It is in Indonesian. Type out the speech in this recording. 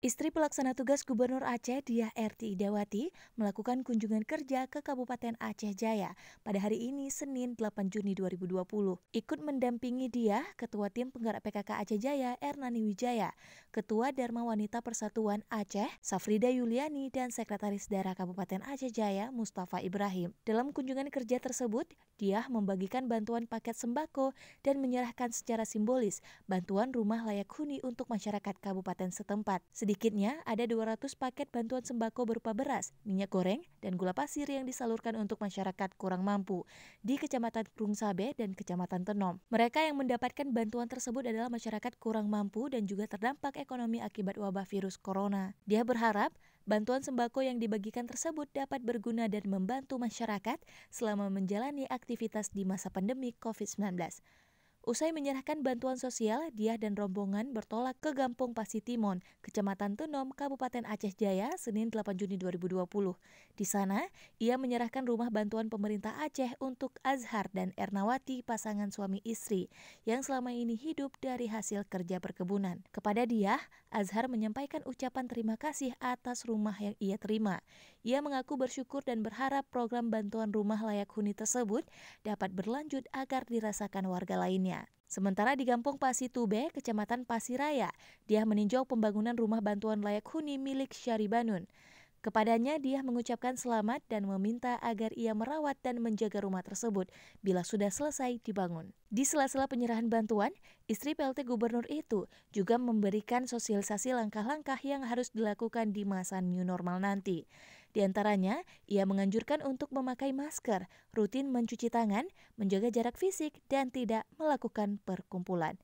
Istri pelaksana tugas Gubernur Aceh Diah RT Idawati melakukan kunjungan kerja ke Kabupaten Aceh Jaya pada hari ini Senin 8 Juni 2020. Ikut mendampingi dia, Ketua Tim Penggerak PKK Aceh Jaya Ernani Wijaya, Ketua Dharma Wanita Persatuan Aceh Safrida Yuliani dan Sekretaris Daerah Kabupaten Aceh Jaya Mustafa Ibrahim. Dalam kunjungan kerja tersebut, Diah membagikan bantuan paket sembako dan menyerahkan secara simbolis bantuan rumah layak huni untuk masyarakat kabupaten setempat. Sedikitnya ada 200 paket bantuan sembako berupa beras, minyak goreng, dan gula pasir yang disalurkan untuk masyarakat kurang mampu di Kecamatan Krungsabe dan Kecamatan Tenom. Mereka yang mendapatkan bantuan tersebut adalah masyarakat kurang mampu dan juga terdampak ekonomi akibat wabah virus corona. Dia berharap Bantuan sembako yang dibagikan tersebut dapat berguna dan membantu masyarakat selama menjalani aktivitas di masa pandemi COVID-19. Usai menyerahkan bantuan sosial, dia dan rombongan bertolak ke Gampung Pasitimon, Kecamatan Tenom, Kabupaten Aceh Jaya, Senin 8 Juni 2020. Di sana, ia menyerahkan rumah bantuan pemerintah Aceh untuk Azhar dan Ernawati, pasangan suami istri, yang selama ini hidup dari hasil kerja perkebunan. Kepada dia, Azhar menyampaikan ucapan terima kasih atas rumah yang ia terima. Ia mengaku bersyukur dan berharap program bantuan rumah layak huni tersebut dapat berlanjut agar dirasakan warga lainnya lainnya. Sementara di Kampung Tube, Kecamatan Pasiraya, dia meninjau pembangunan rumah bantuan layak huni milik Syaribanun. Kepadanya dia mengucapkan selamat dan meminta agar ia merawat dan menjaga rumah tersebut bila sudah selesai dibangun. Di sela-sela penyerahan bantuan, istri PLT Gubernur itu juga memberikan sosialisasi langkah-langkah yang harus dilakukan di masa new normal nanti. Di antaranya, ia menganjurkan untuk memakai masker, rutin mencuci tangan, menjaga jarak fisik, dan tidak melakukan perkumpulan.